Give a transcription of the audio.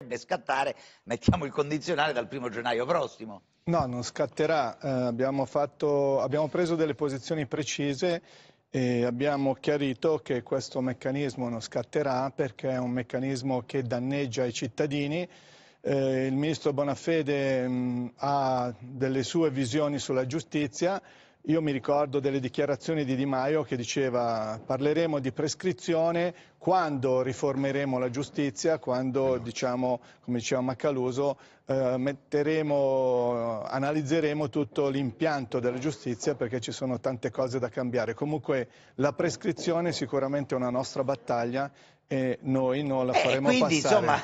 dovrebbe scattare, mettiamo il condizionale dal primo gennaio prossimo. No, non scatterà. Eh, abbiamo, fatto, abbiamo, preso delle posizioni precise e abbiamo chiarito che questo meccanismo non scatterà perché è un meccanismo che danneggia i cittadini. Eh, il ministro Bonafede mh, mm, ha delle sue visioni sulla giustizia. Io mi ricordo delle dichiarazioni di Di Maio che diceva parleremo di prescrizione quando riformeremo la giustizia, quando, no. diciamo, come diceva Maccaluso, eh, metteremo, analizzeremo tutto l'impianto della giustizia perché ci sono tante cose da cambiare. Comunque la prescrizione è sicuramente una nostra battaglia e noi non la eh, faremo eh, quindi, passare. Insomma